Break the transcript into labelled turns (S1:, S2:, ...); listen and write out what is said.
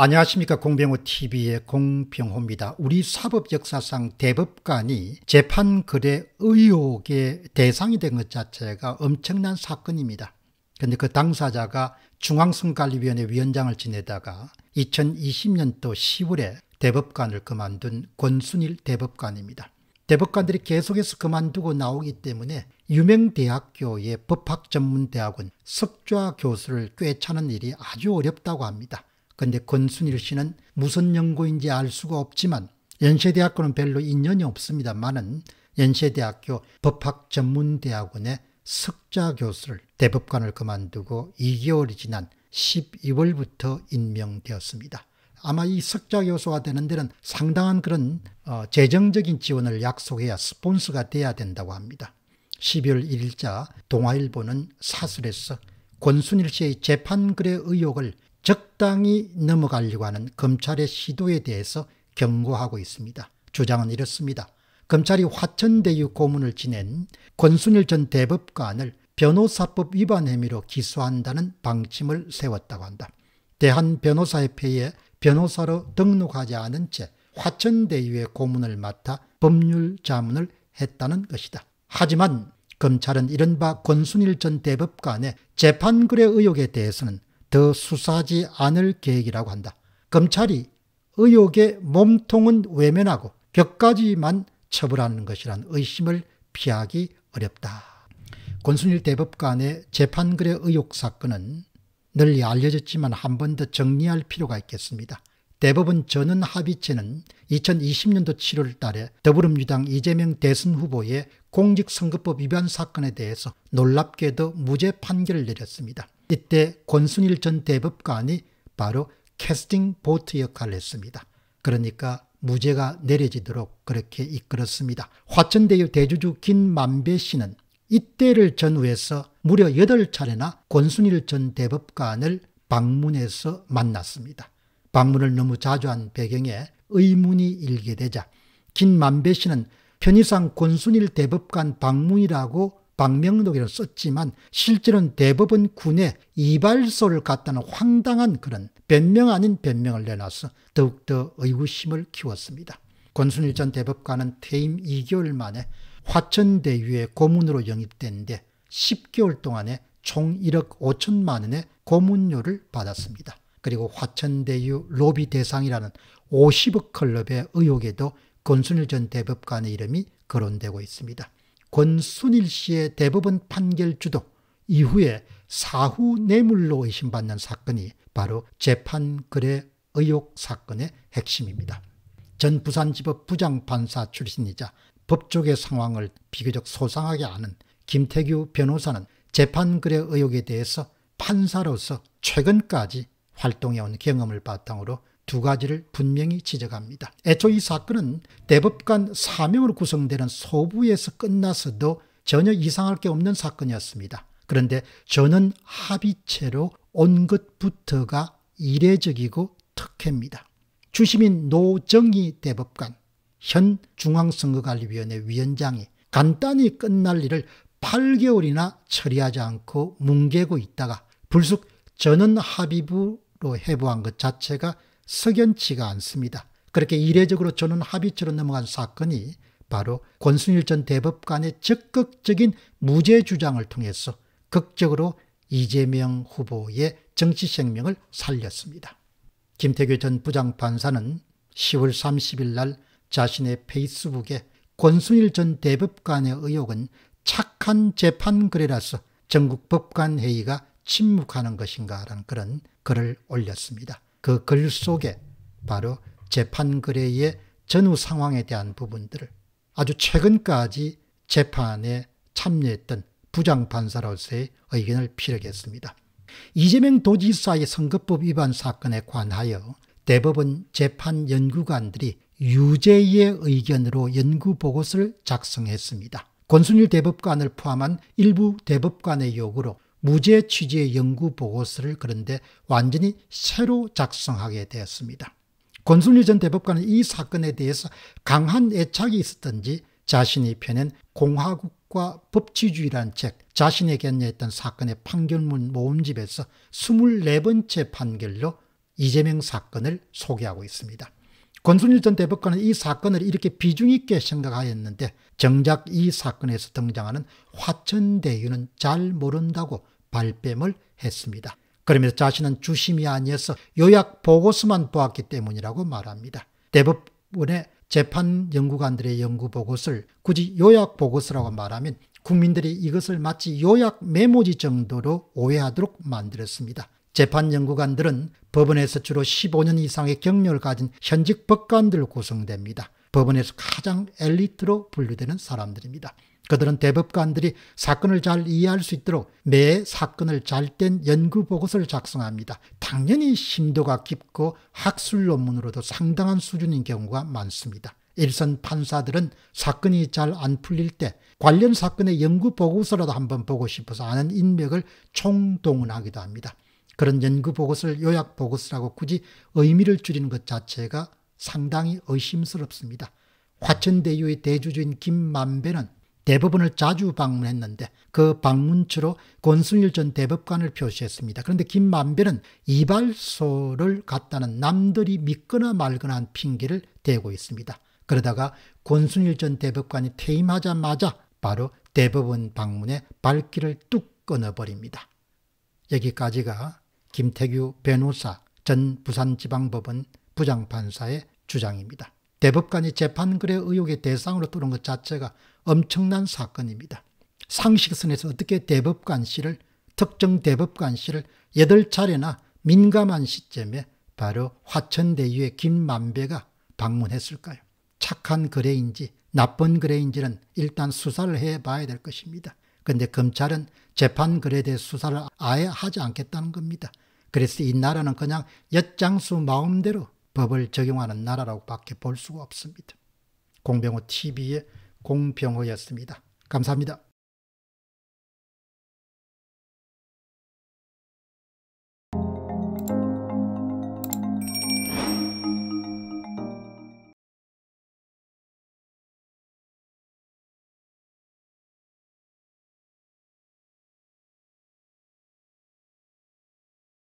S1: 안녕하십니까 공병호TV의 공병호입니다. 우리 사법 역사상 대법관이 재판 거래 의혹의 대상이 된 것 자체가 엄청난 사건입니다. 근데 그 당사자가 중앙선관리위원회 위원장을 지내다가 2020년도 10월에 대법관을 그만둔 권순일 대법관입니다. 대법관들이 계속해서 그만두고 나오기 때문에 유명 대학교의 법학전문대학원 석좌 교수를 꿰차는 일이 아주 어렵다고 합니다. 근데 권순일 씨는 무슨 연구인지 알 수가 없지만 연세대학교는 별로 인연이 없습니다만은 연세대학교 법학전문대학원의 석자 교수를 대법관을 그만두고 2개월이 지난 12월부터 임명되었습니다. 아마 이 석자 교수가 되는 데는 상당한 그런 어, 재정적인 지원을 약속해야 스폰스가 돼야 된다고 합니다. 12월 1일자 동아일보는 사설에서 권순일 씨의 재판글의 의혹을 적당히 넘어가려고 하는 검찰의 시도에 대해서 경고하고 있습니다. 주장은 이렇습니다. 검찰이 화천대유 고문을 지낸 권순일 전 대법관을 변호사법 위반 혐의로 기소한다는 방침을 세웠다고 한다. 대한변호사협회에 변호사로 등록하지 않은 채 화천대유의 고문을 맡아 법률 자문을 했다는 것이다. 하지만 검찰은 이른바 권순일 전 대법관의 재판글의 의혹에 대해서는 더 수사하지 않을 계획이라고 한다. 검찰이 의혹의 몸통은 외면하고 격까지만 처벌하는 것이란 의심을 피하기 어렵다. 권순일 대법관의 재판글의 의혹 사건은 널리 알려졌지만 한 번 더 정리할 필요가 있겠습니다. 대법원 전원 합의체는 2020년도 7월 달에 더불어민주당 이재명 대선 후보의 공직선거법 위반 사건에 대해서 놀랍게도 무죄 판결을 내렸습니다. 이때 권순일 전 대법관이 바로 캐스팅 보트 역할을 했습니다. 그러니까 무죄가 내려지도록 그렇게 이끌었습니다. 화천대유 대주주 김만배 씨는 이때를 전후해서 무려 8차례나 권순일 전 대법관을 방문해서 만났습니다. 방문을 너무 자주 한 배경에 의문이 일게 되자 김만배 씨는 편의상 권순일 대법관 방문이라고 박명록에서 썼지만 실제로는 대법원 군에 이발소를 갔다는 황당한 그런 변명 아닌 변명을 내놔서 더욱더 의구심을 키웠습니다. 권순일 전 대법관은 퇴임 2개월 만에 화천대유에 고문으로 영입된데 10개월 동안에 총 1억 5천만 원의 고문료를 받았습니다. 그리고 화천대유 로비 대상이라는 50억 클럽의 의혹에도 권순일 전 대법관의 이름이 거론되고 있습니다. 권순일 씨의 대법원 판결 주도 이후에 사후 뇌물로 의심받는 사건이 바로 재판거래 의혹 사건의 핵심입니다. 전 부산지법 부장판사 출신이자 법조계 상황을 비교적 소상하게 아는 김태규 변호사는 재판거래 의혹에 대해서 판사로서 최근까지 활동해온 경험을 바탕으로 두 가지를 분명히 지적합니다. 애초 이 사건은 대법관 사명으로 구성되는 소부에서 끝나서도 전혀 이상할 게 없는 사건이었습니다. 그런데 저는 합의체로 온 것부터가 이례적이고 특혜입니다. 주심인 노정희 대법관, 현 중앙선거관리위원회 위원장이 간단히 끝날 일을 8개월이나 처리하지 않고 뭉개고 있다가 불쑥 전원 합의부로 해부한 것 자체가 석연치가 않습니다. 그렇게 이례적으로 저는 합의체로 넘어간 사건이 바로 권순일 전 대법관의 적극적인 무죄 주장을 통해서 극적으로 이재명 후보의 정치 생명을 살렸습니다. 김태규 전 부장판사는 10월 30일 날 자신의 페이스북에 권순일 전 대법관의 의혹은 착한 재판 글이라서 전국 법관회의가 침묵하는 것인가라는 그런 글을 올렸습니다. 그글 속에 바로 재판거래의 전후 상황에 대한 부분들을 아주 최근까지 재판에 참여했던 부장판사로서의 의견을 피력했습니다. 이재명 도지사의 선거법 위반 사건에 관하여 대법원 재판연구관들이 유죄의 의견으로 연구보고서를 작성했습니다. 권순일 대법관을 포함한 일부 대법관의 요구로 무죄 취지의 연구 보고서를 그런데 완전히 새로 작성하게 되었습니다. 권순일 전 대법관은 이 사건에 대해서 강한 애착이 있었던지 자신이 펴낸 공화국과 법치주의란 책, 자신이 견여했던 사건의 판결문 모음집에서 24번째 판결로 이재명 사건을 소개하고 있습니다. 권순일전 대법관은 이 사건을 이렇게 비중 있게 생각하였는데 정작 이 사건에서 등장하는 화천대유는 잘 모른다고 발뺌을 했습니다. 그러면서 자신은 주심이 아니어서 요약 보고서만 보았기 때문이라고 말합니다. 대법원의 재판 연구관들의 연구 보고서를 굳이 요약 보고서라고 말하면 국민들이 이것을 마치 요약 메모지 정도로 오해하도록 만들었습니다. 재판 연구관들은 법원에서 주로 15년 이상의 경력을 가진 현직 법관들 구성됩니다. 법원에서 가장 엘리트로 분류되는 사람들입니다. 그들은 대법관들이 사건을 잘 이해할 수 있도록 매 사건을 잘 뗀 연구 보고서를 작성합니다. 당연히 심도가 깊고 학술 논문으로도 상당한 수준인 경우가 많습니다. 일선 판사들은 사건이 잘 안 풀릴 때 관련 사건의 연구 보고서라도 한번 보고 싶어서 아는 인맥을 총동원하기도 합니다. 그런 연구 보고서를 요약 보고서라고 굳이 의미를 줄이는 것 자체가 상당히 의심스럽습니다. 화천대유의 대주주인 김만배는 대법원을 자주 방문했는데 그 방문처로 권순일 전 대법관을 표시했습니다. 그런데 김만배는 이발소를 갔다는 남들이 믿거나 말거나 한 핑계를 대고 있습니다. 그러다가 권순일 전 대법관이 퇴임하자마자 바로 대법원 방문에 발길을 뚝 끊어버립니다. 여기까지가 김태규 변호사 전 부산지방법원 부장판사의 주장입니다. 대법관이 재판글의 의혹의 대상으로 떠오것 자체가 엄청난 사건입니다. 상식선에서 어떻게 대법관 씨를 특정 대법관 씨를 8차례나 민감한 시점에 바로 화천대유의 김만배가 방문했을까요? 착한 거래인지 나쁜 거래인지는 일단 수사를 해봐야 될 것입니다. 근데 검찰은 재판 글에 대해 수사를 아예 하지 않겠다는 겁니다. 그래서 이 나라는 그냥 엿장수 마음대로 법을 적용하는 나라라고 밖에 볼 수가 없습니다. 공병호 TV의 공병호였습니다. 감사합니다.